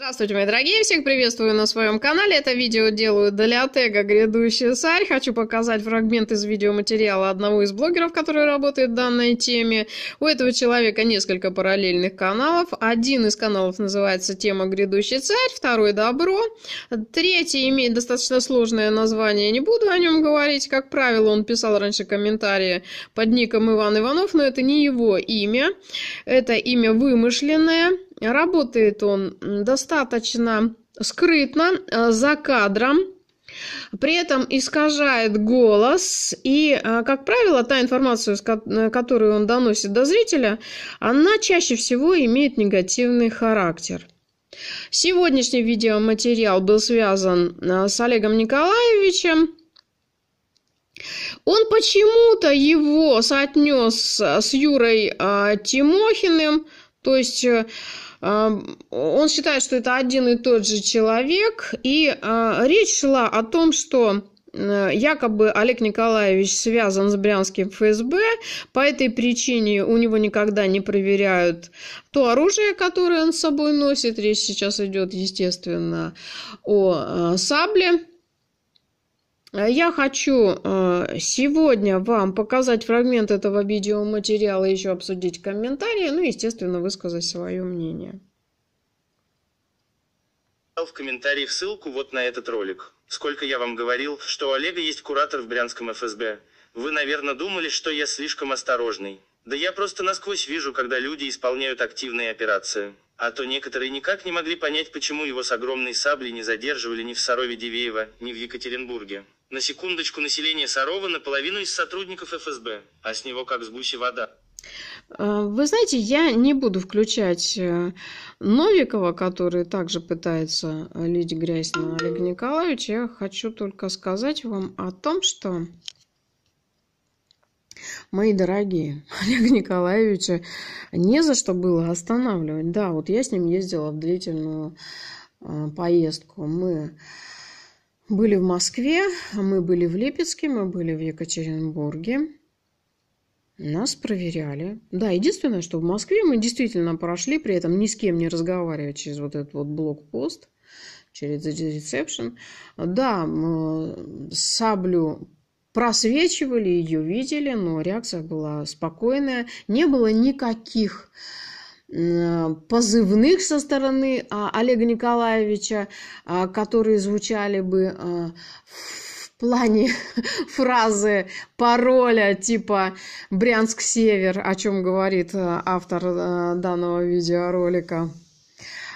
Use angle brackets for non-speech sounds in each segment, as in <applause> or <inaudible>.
Здравствуйте, мои дорогие! Всех приветствую на своем канале. Это видео делаю для тега «Грядущий царь». Хочу показать фрагмент из видеоматериала одного из блогеров, который работает в данной теме. У этого человека несколько параллельных каналов. Один из каналов называется «Тема грядущий царь», второй «Добро». Третий имеет достаточно сложное название, не буду о нем говорить. Как правило, он писал раньше комментарии под ником Иван Иванов, но это не его имя. Это имя вымышленное. Работает он достаточно скрытно, э, за кадром, при этом искажает голос, и, э, как правило, та информация, э, которую он доносит до зрителя, она чаще всего имеет негативный характер. Сегодняшний видеоматериал был связан с Олегом Николаевичем. Он почему-то его соотнес с Юрой Тимохиным, то есть он считает, что это один и тот же человек. И а, речь шла о том, что якобы Олег Николаевич связан с брянским ФСБ, по этой причине у него никогда не проверяют то оружие, которое он с собой носит, речь сейчас идет, естественно, о а, сабле, а я хочу э, сегодня вам показать фрагмент этого видеоматериала, еще обсудить комментарии, ну и, естественно, высказать свое мнение. В комментарии в ссылку вот на этот ролик. Сколько я вам говорил, что у Олега есть куратор в Брянском ФСБ. Вы, наверное, думали, что я слишком осторожный. Да я просто насквозь вижу, когда люди исполняют активные операции. А то некоторые никак не могли понять, почему его с огромной саблей не задерживали ни в Сарове Дивеева, ни в Екатеринбурге. На секундочку, население Сарова наполовину из сотрудников ФСБ, а с него как с гуси вода. Э, вы знаете, я не буду включать э, Новикова, который также пытается лить грязь на Олега Николаевича. Я хочу только сказать вам о том, что Мои дорогие, <laughs> Олега Николаевича не за что было останавливать. Да, вот я с ним ездила в длительную э, поездку. Мы были в Москве, мы были в Липецке, мы были в Екатеринбурге. Нас проверяли. Да, единственное, что в Москве мы действительно прошли, при этом ни с кем не разговаривая через вот этот вот блокпост, через ресепшн. Да, саблю просвечивали, ее видели, но реакция была спокойная. Не было никаких Э, позывных со стороны а, Олега Николаевича, а, которые звучали бы э, в плане <laughs> фразы пароля типа «Брянск-Север», о чем говорит э, автор данного видеоролика.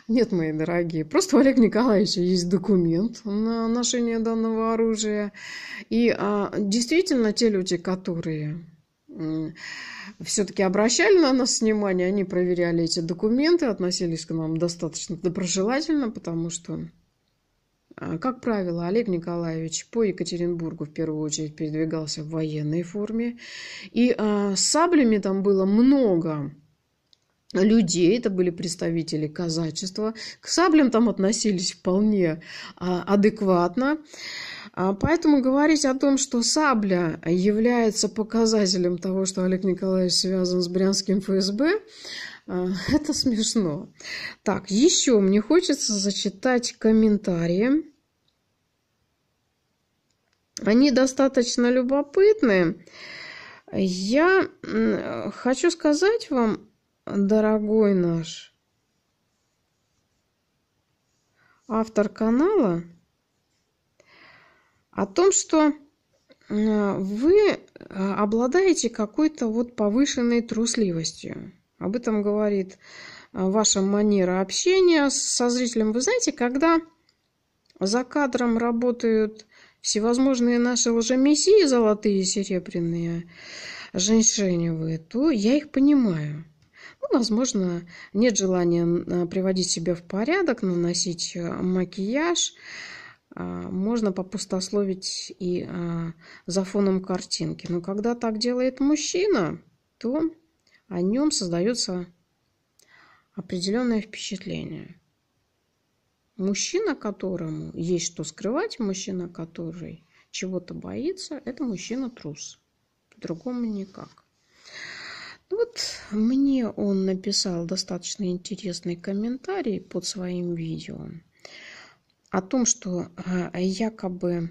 Нет, мои дорогие, просто у Олега Николаевича есть документ на ношение данного оружия. И а, действительно те люди, которые все-таки обращали на нас внимание, они проверяли эти документы, относились к нам достаточно доброжелательно, потому что, а, как правило, Олег Николаевич по Екатеринбургу в первую очередь передвигался в военной форме. И э, саблями там было много людей, это были представители казачества. К саблям там относились вполне а, адекватно. А, поэтому говорить о том, что сабля является показателем того, что Олег Николаевич связан с брянским ФСБ, а, <laughs> это смешно. Так, еще мне хочется зачитать комментарии. Они достаточно любопытные Я хочу сказать вам дорогой наш автор канала о том, что э, вы э, обладаете какой-то вот повышенной трусливостью. Об этом говорит э, ваша манера общения со зрителем. Вы знаете, когда за кадром работают всевозможные наши лжемессии, золотые, серебряные, вы то я их понимаю. Ну, возможно, нет желания э, приводить себя в порядок, наносить э, макияж. А, можно попустословить и а, за фоном картинки. Но когда так делает мужчина, то о нем создается определенное впечатление. Мужчина, которому есть что скрывать, мужчина, который чего-то боится, это мужчина-трус. По-другому никак. Вот мне он написал достаточно интересный комментарий под своим видео о том, что э, якобы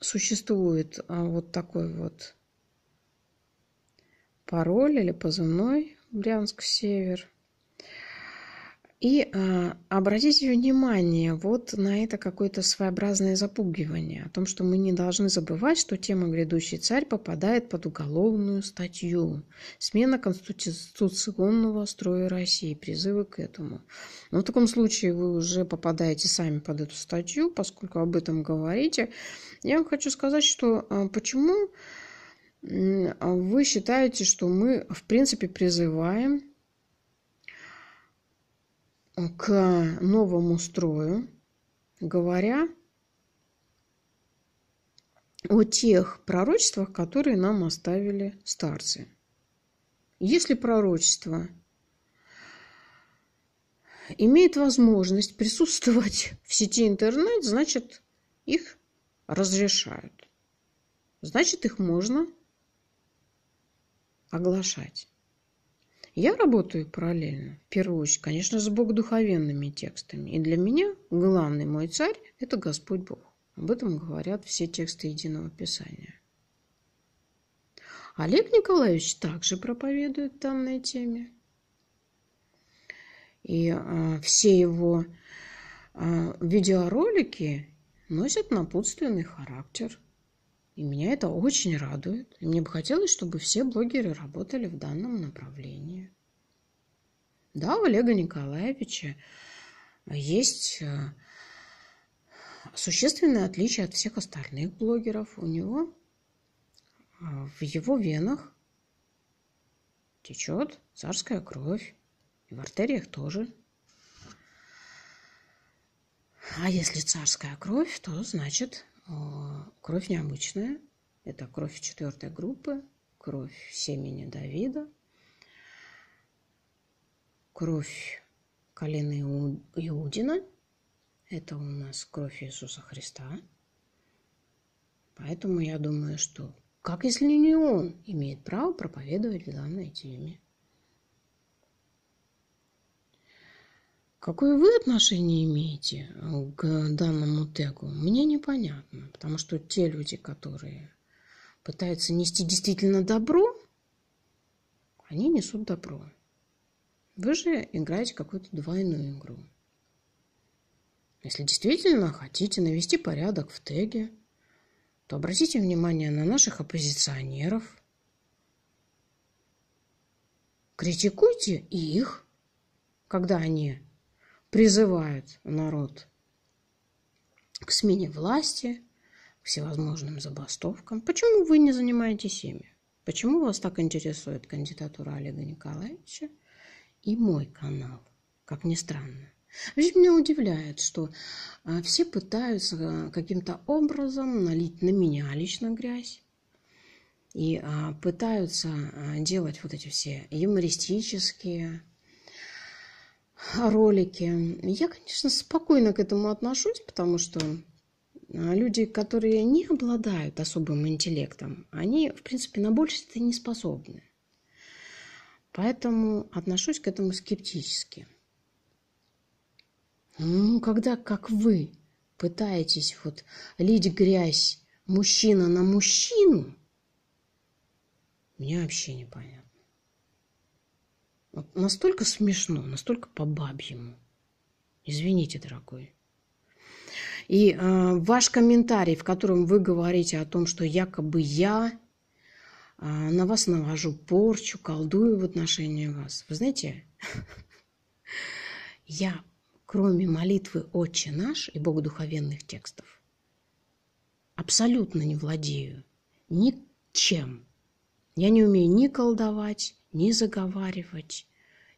существует э, вот такой вот пароль или позывной Брянск-Север – и э, а, обратите внимание вот на это какое-то своеобразное запугивание о том, что мы не должны забывать, что тема «Грядущий царь» попадает под уголовную статью «Смена конституционного строя России», призывы к этому. Но в таком случае вы уже попадаете сами под эту статью, поскольку об этом говорите. Я вам хочу сказать, что э, почему вы считаете, что мы, в принципе, призываем к новому строю, говоря о тех пророчествах, которые нам оставили старцы. Если пророчество имеет возможность присутствовать в сети интернет, значит, их разрешают. Значит, их можно оглашать. Я работаю параллельно, в первую очередь, конечно, с богодуховенными текстами. И для меня главный мой царь – это Господь Бог. Об этом говорят все тексты Единого Писания. Олег Николаевич также проповедует в данной теме. И а, все его а, видеоролики носят напутственный характер – и меня это очень радует. И мне бы хотелось, чтобы все блогеры работали в данном направлении. Да, у Олега Николаевича есть э, существенное отличие от всех остальных блогеров. У него э, в его венах течет царская кровь. И в артериях тоже. А если царская кровь, то значит а, кровь необычная. Это кровь четвертой группы, кровь семени Давида, кровь колена Иудина. Это у нас кровь Иисуса Христа. Поэтому я думаю, что как если не он имеет право проповедовать в данной теме? Какое вы отношение имеете э, к данному тегу, мне непонятно. Потому что те люди, которые пытаются нести действительно добро, они несут добро. Вы же играете какую-то двойную игру. Если действительно хотите навести порядок в теге, то обратите внимание на наших оппозиционеров. Критикуйте их, когда они призывают народ к смене власти, к всевозможным забастовкам. Почему вы не занимаетесь ими? Почему вас так интересует кандидатура Олега Николаевича и мой канал? Как ни странно. Ведь меня удивляет, что а, все пытаются а, каким-то образом налить на меня лично грязь и а, пытаются делать вот эти все юмористические ролики. Я, конечно, спокойно к этому отношусь, потому что а, люди, которые не обладают особым интеллектом, они, в принципе, на большее не способны. Поэтому отношусь к этому скептически. Ну, когда, как вы, пытаетесь вот лить грязь мужчина на мужчину, мне вообще непонятно настолько смешно, настолько по-бабьему. Извините, дорогой. И э, ваш комментарий, в котором вы говорите о том, что якобы я э, на вас навожу порчу, колдую в отношении вас. Вы знаете, <laughs> я, кроме молитвы «Отче наш» и духовенных текстов, абсолютно не владею ничем. Я не умею ни колдовать, ни заговаривать,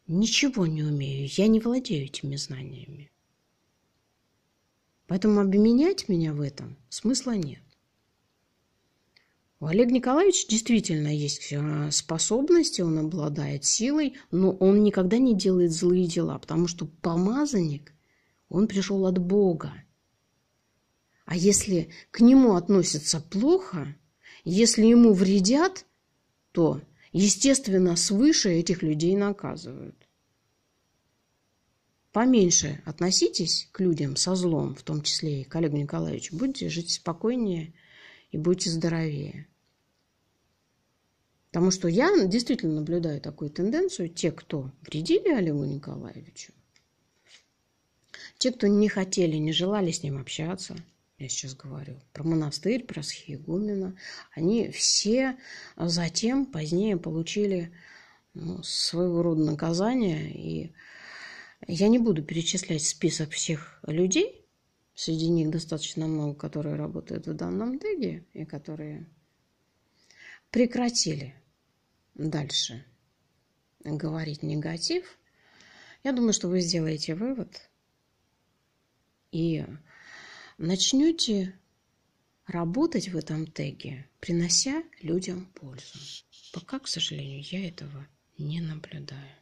ничего не умею, я не владею этими знаниями. Поэтому обменять меня в этом смысла нет. У Олега Николаевича действительно есть а, способности, он обладает силой, но он никогда не делает злые дела, потому что помазанник, он пришел от Бога. А если к нему относятся плохо, если ему вредят, то Естественно, свыше этих людей наказывают. Поменьше относитесь к людям со злом, в том числе и к Олегу Николаевичу. Будете жить спокойнее и будете здоровее. Потому что я действительно наблюдаю такую тенденцию. Те, кто вредили Олегу Николаевичу, те, кто не хотели, не желали с ним общаться – я сейчас говорю, про монастырь, про схиегумена, они все а, затем, позднее получили ну, своего рода наказание. И я не буду перечислять список всех людей, среди них достаточно много, которые работают в данном деге и которые прекратили дальше говорить негатив. Я думаю, что вы сделаете вывод и начнете работать в этом теге, принося людям пользу. Пока, к сожалению, я этого не наблюдаю.